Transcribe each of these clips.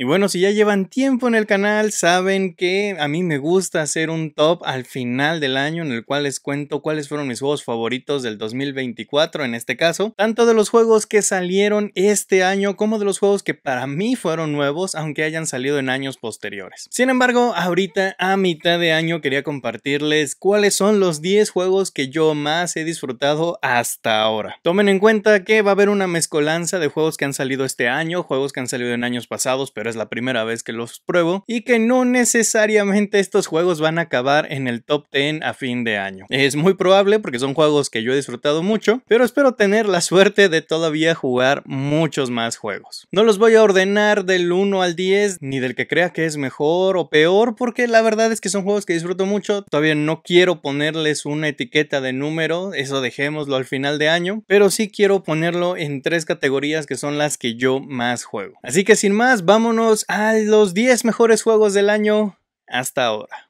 Y bueno, si ya llevan tiempo en el canal, saben que a mí me gusta hacer un top al final del año en el cual les cuento cuáles fueron mis juegos favoritos del 2024 en este caso, tanto de los juegos que salieron este año como de los juegos que para mí fueron nuevos, aunque hayan salido en años posteriores. Sin embargo, ahorita a mitad de año quería compartirles cuáles son los 10 juegos que yo más he disfrutado hasta ahora. Tomen en cuenta que va a haber una mezcolanza de juegos que han salido este año, juegos que han salido en años pasados, pero es la primera vez que los pruebo y que no necesariamente estos juegos van a acabar en el top 10 a fin de año. Es muy probable porque son juegos que yo he disfrutado mucho, pero espero tener la suerte de todavía jugar muchos más juegos. No los voy a ordenar del 1 al 10 ni del que crea que es mejor o peor porque la verdad es que son juegos que disfruto mucho, todavía no quiero ponerles una etiqueta de número, eso dejémoslo al final de año, pero sí quiero ponerlo en tres categorías que son las que yo más juego. Así que sin más, vámonos a los 10 mejores juegos del año hasta ahora.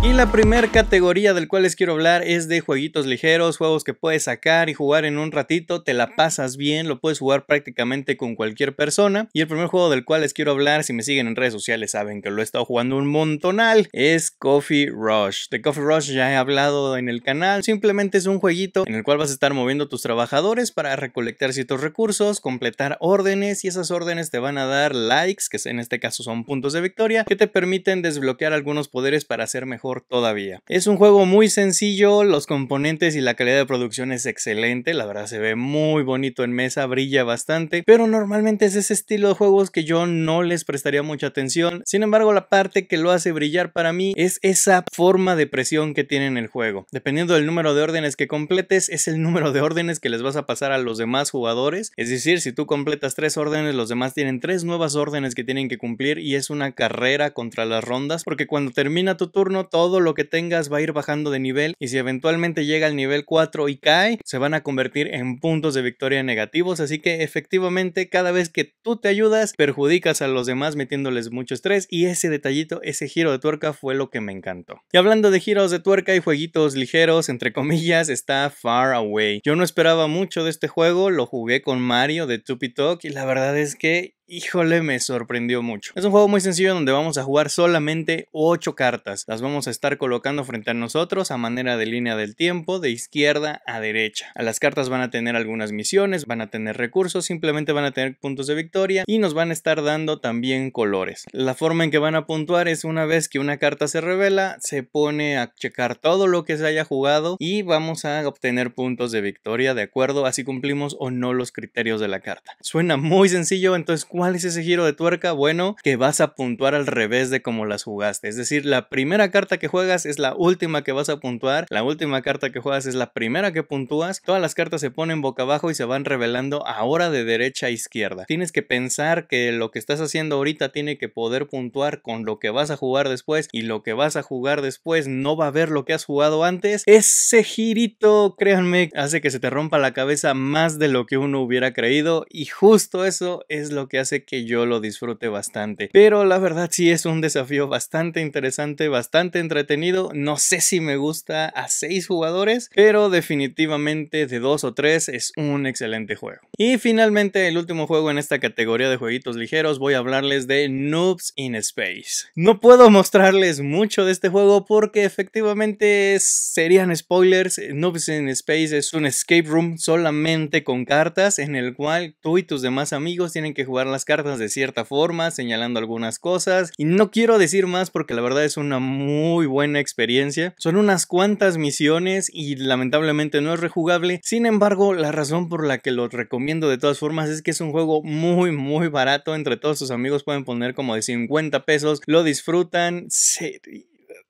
Y la primera categoría del cual les quiero hablar es de jueguitos ligeros, juegos que puedes sacar y jugar en un ratito, te la pasas bien, lo puedes jugar prácticamente con cualquier persona. Y el primer juego del cual les quiero hablar, si me siguen en redes sociales saben que lo he estado jugando un montonal, es Coffee Rush. De Coffee Rush ya he hablado en el canal, simplemente es un jueguito en el cual vas a estar moviendo tus trabajadores para recolectar ciertos recursos, completar órdenes y esas órdenes te van a dar likes, que en este caso son puntos de victoria, que te permiten desbloquear algunos poderes para ser mejor todavía. Es un juego muy sencillo, los componentes y la calidad de producción es excelente, la verdad se ve muy bonito en mesa, brilla bastante, pero normalmente es ese estilo de juegos que yo no les prestaría mucha atención. Sin embargo, la parte que lo hace brillar para mí es esa forma de presión que tiene el juego. Dependiendo del número de órdenes que completes, es el número de órdenes que les vas a pasar a los demás jugadores. Es decir, si tú completas tres órdenes, los demás tienen tres nuevas órdenes que tienen que cumplir y es una carrera contra las rondas, porque cuando termina tu turno, todo lo que tengas va a ir bajando de nivel y si eventualmente llega al nivel 4 y cae, se van a convertir en puntos de victoria negativos, así que efectivamente cada vez que tú te ayudas, perjudicas a los demás metiéndoles mucho estrés y ese detallito, ese giro de tuerca fue lo que me encantó. Y hablando de giros de tuerca y jueguitos ligeros, entre comillas, está Far Away. Yo no esperaba mucho de este juego, lo jugué con Mario de Tupi y la verdad es que híjole, me sorprendió mucho. Es un juego muy sencillo donde vamos a jugar solamente 8 cartas. Las vamos a estar colocando frente a nosotros a manera de línea del tiempo, de izquierda a derecha. A las cartas van a tener algunas misiones, van a tener recursos, simplemente van a tener puntos de victoria y nos van a estar dando también colores. La forma en que van a puntuar es una vez que una carta se revela, se pone a checar todo lo que se haya jugado y vamos a obtener puntos de victoria, ¿de acuerdo? a si cumplimos o no los criterios de la carta. Suena muy sencillo, entonces ¿Cuál es ese giro de tuerca? Bueno, que vas a puntuar al revés de cómo las jugaste. Es decir, la primera carta que juegas es la última que vas a puntuar, la última carta que juegas es la primera que puntúas, todas las cartas se ponen boca abajo y se van revelando ahora de derecha a izquierda. Tienes que pensar que lo que estás haciendo ahorita tiene que poder puntuar con lo que vas a jugar después y lo que vas a jugar después no va a ver lo que has jugado antes. Ese girito, créanme, hace que se te rompa la cabeza más de lo que uno hubiera creído y justo eso es lo que hace que yo lo disfrute bastante. Pero la verdad sí es un desafío bastante interesante, bastante entretenido. No sé si me gusta a seis jugadores, pero definitivamente de dos o tres es un excelente juego. Y finalmente el último juego en esta categoría de jueguitos ligeros voy a hablarles de Noobs in Space. No puedo mostrarles mucho de este juego porque efectivamente serían spoilers. Noobs in Space es un escape room solamente con cartas en el cual tú y tus demás amigos tienen que jugar cartas de cierta forma, señalando algunas cosas. Y no quiero decir más porque la verdad es una muy buena experiencia. Son unas cuantas misiones y lamentablemente no es rejugable. Sin embargo, la razón por la que lo recomiendo de todas formas es que es un juego muy, muy barato. Entre todos sus amigos pueden poner como de 50 pesos. Lo disfrutan. Se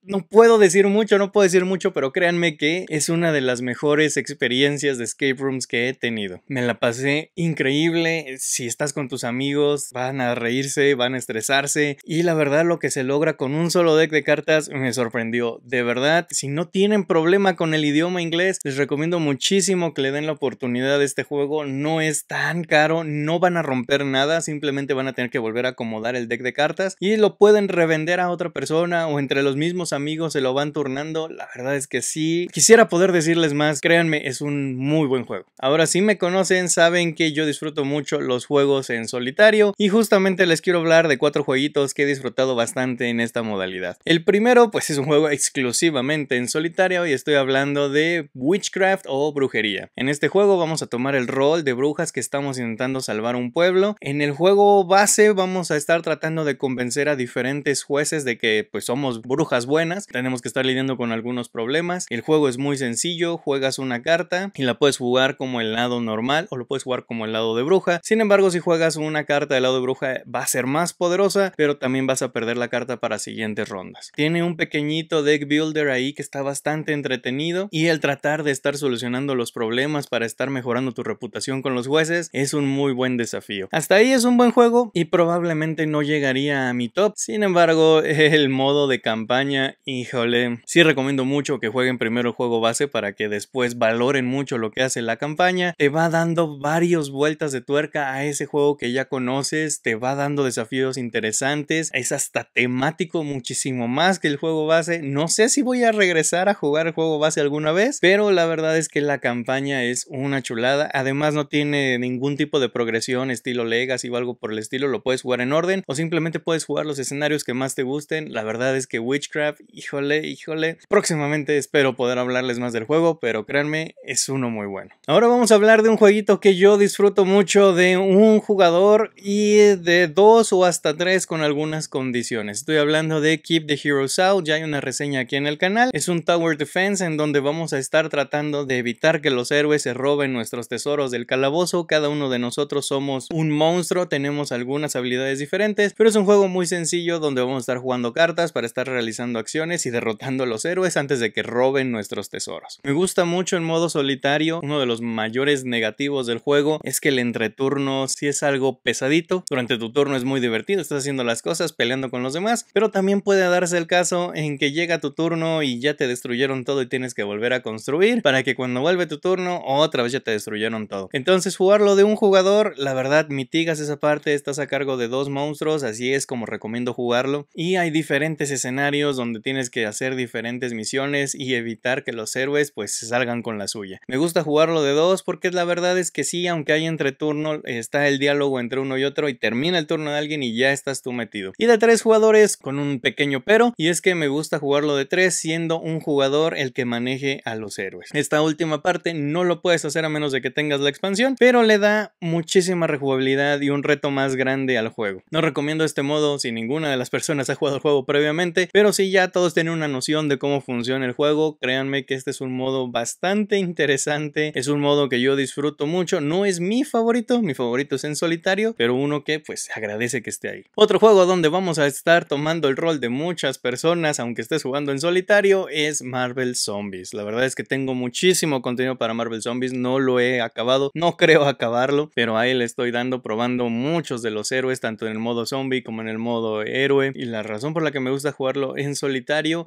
no puedo decir mucho, no puedo decir mucho, pero créanme que es una de las mejores experiencias de escape rooms que he tenido. Me la pasé increíble. Si estás con tus amigos, van a reírse, van a estresarse. Y la verdad, lo que se logra con un solo deck de cartas me sorprendió. De verdad, si no tienen problema con el idioma inglés, les recomiendo muchísimo que le den la oportunidad de este juego. No es tan caro, no van a romper nada, simplemente van a tener que volver a acomodar el deck de cartas y lo pueden revender a otra persona o entre los mismos amigos se lo van turnando. La verdad es que sí. Quisiera poder decirles más. Créanme, es un muy buen juego. Ahora, si me conocen, saben que yo disfruto mucho los juegos en solitario. Y justamente les quiero hablar de cuatro jueguitos que he disfrutado bastante en esta modalidad. El primero, pues es un juego exclusivamente en solitario. Y estoy hablando de Witchcraft o brujería. En este juego vamos a tomar el rol de brujas que estamos intentando salvar un pueblo. En el juego base vamos a estar tratando de convencer a diferentes jueces de que pues somos brujas buenas tenemos que estar lidiando con algunos problemas. El juego es muy sencillo, juegas una carta y la puedes jugar como el lado normal o lo puedes jugar como el lado de bruja. Sin embargo, si juegas una carta del lado de bruja va a ser más poderosa, pero también vas a perder la carta para siguientes rondas. Tiene un pequeñito deck builder ahí que está bastante entretenido y el tratar de estar solucionando los problemas para estar mejorando tu reputación con los jueces es un muy buen desafío. Hasta ahí es un buen juego y probablemente no llegaría a mi top. Sin embargo, el modo de campaña Híjole, sí recomiendo mucho que jueguen primero el juego base para que después valoren mucho lo que hace la campaña. Te va dando varias vueltas de tuerca a ese juego que ya conoces, te va dando desafíos interesantes, es hasta temático muchísimo más que el juego base. No sé si voy a regresar a jugar el juego base alguna vez, pero la verdad es que la campaña es una chulada. Además no tiene ningún tipo de progresión estilo legas o algo por el estilo, lo puedes jugar en orden o simplemente puedes jugar los escenarios que más te gusten. La verdad es que Witchcraft híjole, híjole. Próximamente espero poder hablarles más del juego, pero créanme, es uno muy bueno. Ahora vamos a hablar de un jueguito que yo disfruto mucho de un jugador y de dos o hasta tres con algunas condiciones. Estoy hablando de Keep the Heroes Out, ya hay una reseña aquí en el canal. Es un Tower Defense en donde vamos a estar tratando de evitar que los héroes se roben nuestros tesoros del calabozo. Cada uno de nosotros somos un monstruo, tenemos algunas habilidades diferentes, pero es un juego muy sencillo donde vamos a estar jugando cartas para estar realizando y derrotando a los héroes antes de que roben nuestros tesoros. Me gusta mucho en modo solitario, uno de los mayores negativos del juego es que el entreturno sí es algo pesadito, durante tu turno es muy divertido, estás haciendo las cosas, peleando con los demás, pero también puede darse el caso en que llega tu turno y ya te destruyeron todo y tienes que volver a construir para que cuando vuelve tu turno otra vez ya te destruyeron todo. Entonces jugarlo de un jugador, la verdad mitigas esa parte, estás a cargo de dos monstruos, así es como recomiendo jugarlo y hay diferentes escenarios donde tienes que hacer diferentes misiones y evitar que los héroes pues salgan con la suya. Me gusta jugarlo de dos porque la verdad es que sí, aunque hay entre turno, está el diálogo entre uno y otro y termina el turno de alguien y ya estás tú metido. Y de tres jugadores con un pequeño pero y es que me gusta jugarlo de tres siendo un jugador el que maneje a los héroes. Esta última parte no lo puedes hacer a menos de que tengas la expansión, pero le da muchísima rejugabilidad y un reto más grande al juego. No recomiendo este modo si ninguna de las personas ha jugado el juego previamente, pero si ya todos tienen una noción de cómo funciona el juego, créanme que este es un modo bastante interesante, es un modo que yo disfruto mucho, no es mi favorito, mi favorito es en solitario, pero uno que pues agradece que esté ahí. Otro juego donde vamos a estar tomando el rol de muchas personas, aunque estés jugando en solitario, es Marvel Zombies. La verdad es que tengo muchísimo contenido para Marvel Zombies, no lo he acabado, no creo acabarlo, pero ahí le estoy dando, probando muchos de los héroes, tanto en el modo zombie como en el modo héroe, y la razón por la que me gusta jugarlo en solitario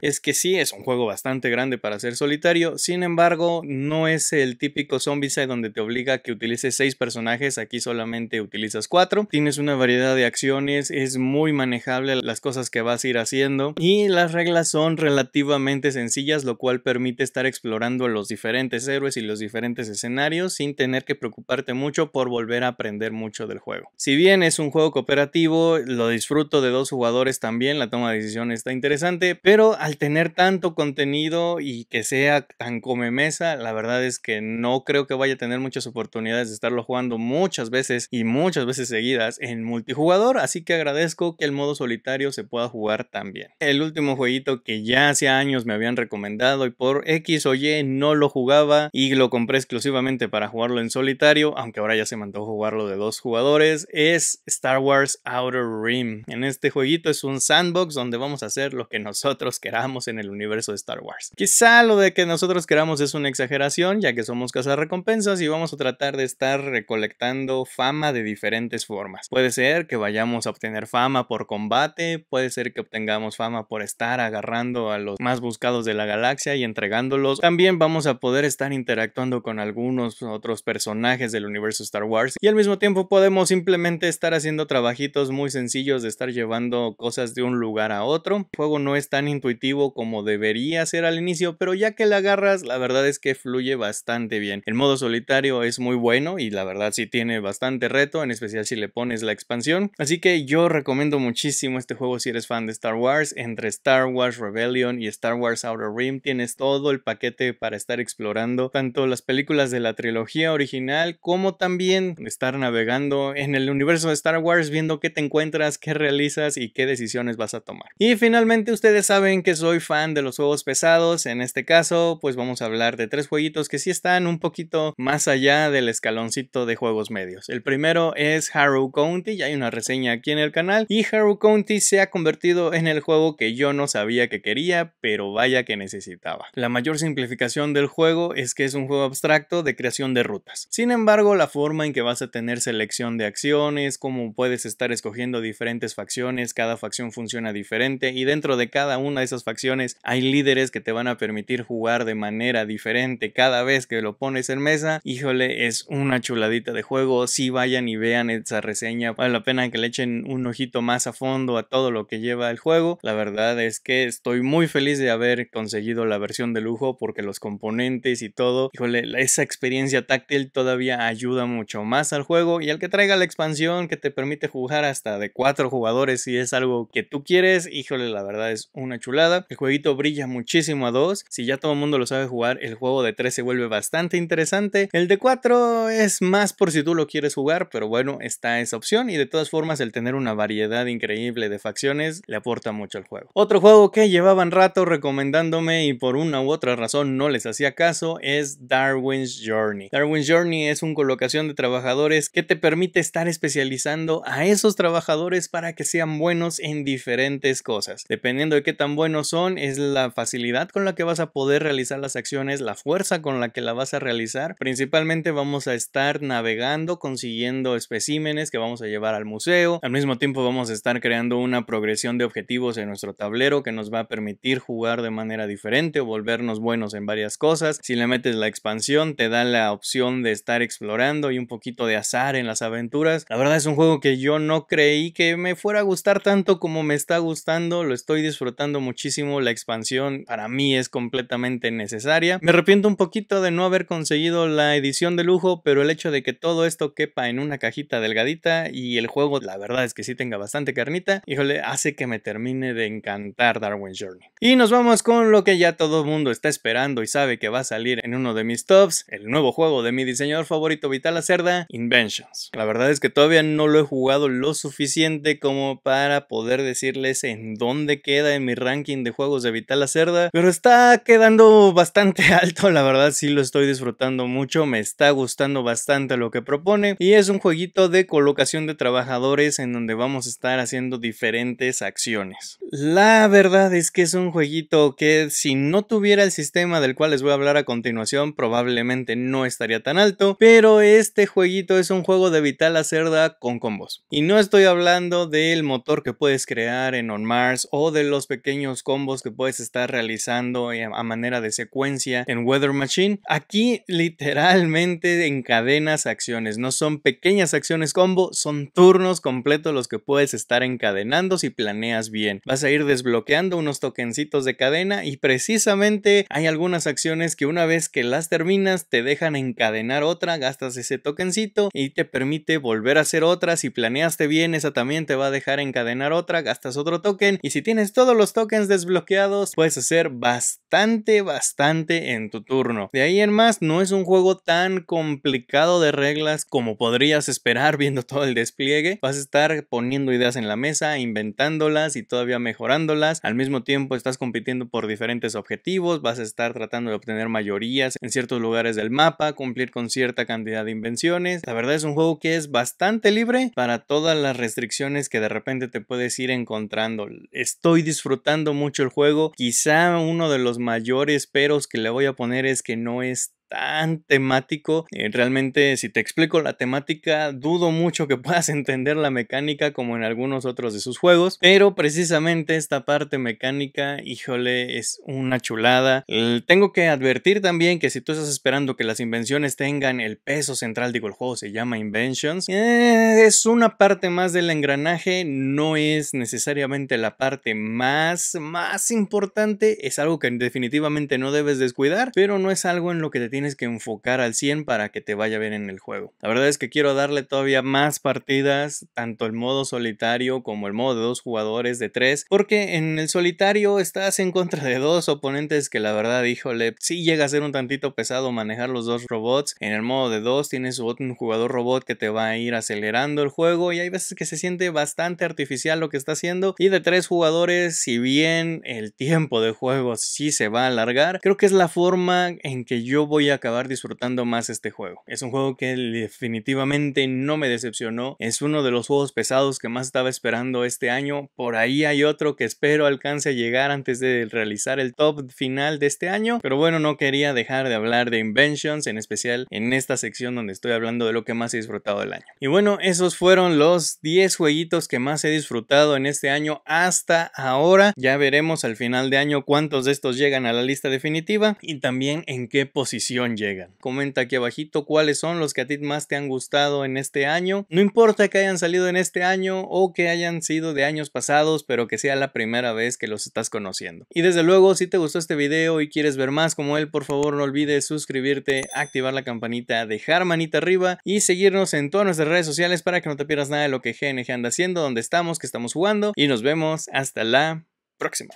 es que sí, es un juego bastante grande para ser solitario, sin embargo, no es el típico zombieside donde te obliga a que utilices seis personajes, aquí solamente utilizas cuatro. Tienes una variedad de acciones, es muy manejable las cosas que vas a ir haciendo y las reglas son relativamente sencillas, lo cual permite estar explorando los diferentes héroes y los diferentes escenarios sin tener que preocuparte mucho por volver a aprender mucho del juego. Si bien es un juego cooperativo, lo disfruto de dos jugadores también, la toma de decisión está interesante, pero al tener tanto contenido y que sea tan come mesa, la verdad es que no creo que vaya a tener muchas oportunidades de estarlo jugando muchas veces y muchas veces seguidas en multijugador, así que agradezco que el modo solitario se pueda jugar también. El último jueguito que ya hace años me habían recomendado y por X o Y no lo jugaba y lo compré exclusivamente para jugarlo en solitario, aunque ahora ya se mandó jugarlo de dos jugadores, es Star Wars Outer Rim. En este jueguito es un sandbox donde vamos a hacer lo que nos nosotros queramos en el universo de Star Wars. Quizá lo de que nosotros queramos es una exageración, ya que somos recompensas y vamos a tratar de estar recolectando fama de diferentes formas. Puede ser que vayamos a obtener fama por combate, puede ser que obtengamos fama por estar agarrando a los más buscados de la galaxia y entregándolos. También vamos a poder estar interactuando con algunos otros personajes del universo Star Wars y al mismo tiempo podemos simplemente estar haciendo trabajitos muy sencillos de estar llevando cosas de un lugar a otro. El juego no es tan intuitivo como debería ser al inicio, pero ya que la agarras, la verdad es que fluye bastante bien. El modo solitario es muy bueno y la verdad sí tiene bastante reto, en especial si le pones la expansión. Así que yo recomiendo muchísimo este juego si eres fan de Star Wars. Entre Star Wars Rebellion y Star Wars Outer Rim tienes todo el paquete para estar explorando tanto las películas de la trilogía original como también estar navegando en el universo de Star Wars viendo qué te encuentras, qué realizas y qué decisiones vas a tomar. Y finalmente ustedes saben que soy fan de los juegos pesados, en este caso pues vamos a hablar de tres jueguitos que sí están un poquito más allá del escaloncito de juegos medios. El primero es Harrow County, ya hay una reseña aquí en el canal, y Harrow County se ha convertido en el juego que yo no sabía que quería, pero vaya que necesitaba. La mayor simplificación del juego es que es un juego abstracto de creación de rutas. Sin embargo, la forma en que vas a tener selección de acciones, como puedes estar escogiendo diferentes facciones, cada facción funciona diferente y dentro de cada una de esas facciones hay líderes que te van a permitir jugar de manera diferente cada vez que lo pones en mesa. Híjole, es una chuladita de juego. Si vayan y vean esa reseña, vale la pena que le echen un ojito más a fondo a todo lo que lleva el juego. La verdad es que estoy muy feliz de haber conseguido la versión de lujo porque los componentes y todo, híjole, esa experiencia táctil todavía ayuda mucho más al juego y al que traiga la expansión que te permite jugar hasta de cuatro jugadores si es algo que tú quieres, híjole, la verdad es una chulada. El jueguito brilla muchísimo a dos. Si ya todo el mundo lo sabe jugar, el juego de 3 se vuelve bastante interesante. El de 4 es más por si tú lo quieres jugar, pero bueno, está esa opción. Y de todas formas, el tener una variedad increíble de facciones le aporta mucho al juego. Otro juego que llevaban rato recomendándome y por una u otra razón no les hacía caso es Darwin's Journey. Darwin's Journey es una colocación de trabajadores que te permite estar especializando a esos trabajadores para que sean buenos en diferentes cosas. Dependiendo de qué tan buenos son es la facilidad con la que vas a poder realizar las acciones, la fuerza con la que la vas a realizar. Principalmente vamos a estar navegando, consiguiendo especímenes que vamos a llevar al museo. Al mismo tiempo vamos a estar creando una progresión de objetivos en nuestro tablero que nos va a permitir jugar de manera diferente o volvernos buenos en varias cosas. Si le metes la expansión, te da la opción de estar explorando y un poquito de azar en las aventuras. La verdad es un juego que yo no creí que me fuera a gustar tanto como me está gustando, lo estoy disfrutando muchísimo, la expansión para mí es completamente necesaria. Me arrepiento un poquito de no haber conseguido la edición de lujo, pero el hecho de que todo esto quepa en una cajita delgadita y el juego la verdad es que sí tenga bastante carnita, híjole, hace que me termine de encantar Darwin's Journey. Y nos vamos con lo que ya todo el mundo está esperando y sabe que va a salir en uno de mis tops, el nuevo juego de mi diseñador favorito Vital Acerda, Inventions. La verdad es que todavía no lo he jugado lo suficiente como para poder decirles en dónde queda en mi ranking de juegos de Vital Cerda, pero está quedando bastante alto, la verdad si lo estoy disfrutando mucho, me está gustando bastante lo que propone y es un jueguito de colocación de trabajadores en donde vamos a estar haciendo diferentes acciones. La verdad es que es un jueguito que si no tuviera el sistema del cual les voy a hablar a continuación probablemente no estaría tan alto, pero este jueguito es un juego de Vital Cerda con combos. Y no estoy hablando del motor que puedes crear en On Mars o de los pequeños combos que puedes estar realizando eh, a manera de secuencia en Weather Machine. Aquí literalmente encadenas acciones, no son pequeñas acciones combo, son turnos completos los que puedes estar encadenando si planeas bien. Vas a ir desbloqueando unos tokencitos de cadena y precisamente hay algunas acciones que una vez que las terminas te dejan encadenar otra, gastas ese tokencito y te permite volver a hacer otra. Si planeaste bien, esa también te va a dejar encadenar otra, gastas otro token y si tienes todo los los tokens desbloqueados puedes hacer bastante, bastante en tu turno. De ahí en más, no es un juego tan complicado de reglas como podrías esperar viendo todo el despliegue. Vas a estar poniendo ideas en la mesa, inventándolas y todavía mejorándolas. Al mismo tiempo estás compitiendo por diferentes objetivos, vas a estar tratando de obtener mayorías en ciertos lugares del mapa, cumplir con cierta cantidad de invenciones. La verdad es un juego que es bastante libre para todas las restricciones que de repente te puedes ir encontrando. Estoy disfrutando disfrutando mucho el juego. Quizá uno de los mayores peros que le voy a poner es que no es tan temático. Eh, realmente, si te explico la temática, dudo mucho que puedas entender la mecánica como en algunos otros de sus juegos, pero precisamente esta parte mecánica, híjole, es una chulada. tengo que advertir también que si tú estás esperando que las invenciones tengan el peso central, digo, el juego se llama Inventions, eh, es una parte más del engranaje, no es necesariamente la parte más, más importante, es algo que definitivamente no debes descuidar, pero no es algo en lo que te tienes tienes que enfocar al 100 para que te vaya bien en el juego. La verdad es que quiero darle todavía más partidas, tanto el modo solitario como el modo de dos jugadores de tres, porque en el solitario estás en contra de dos oponentes que la verdad, híjole, sí llega a ser un tantito pesado manejar los dos robots. En el modo de dos tienes un jugador robot que te va a ir acelerando el juego y hay veces que se siente bastante artificial lo que está haciendo. Y de tres jugadores, si bien el tiempo de juego sí se va a alargar, creo que es la forma en que yo voy a acabar disfrutando más este juego. Es un juego que definitivamente no me decepcionó. Es uno de los juegos pesados que más estaba esperando este año. Por ahí hay otro que espero alcance a llegar antes de realizar el top final de este año. Pero bueno, no quería dejar de hablar de Inventions, en especial en esta sección donde estoy hablando de lo que más he disfrutado del año. Y bueno, esos fueron los 10 jueguitos que más he disfrutado en este año hasta ahora. Ya veremos al final de año cuántos de estos llegan a la lista definitiva y también en qué posición llegan. Comenta aquí abajito cuáles son los que a ti más te han gustado en este año. No importa que hayan salido en este año o que hayan sido de años pasados, pero que sea la primera vez que los estás conociendo. Y desde luego, si te gustó este video y quieres ver más como él, por favor no olvides suscribirte, activar la campanita, dejar manita arriba y seguirnos en todas nuestras redes sociales para que no te pierdas nada de lo que GNG anda haciendo, donde estamos, que estamos jugando y nos vemos hasta la próxima.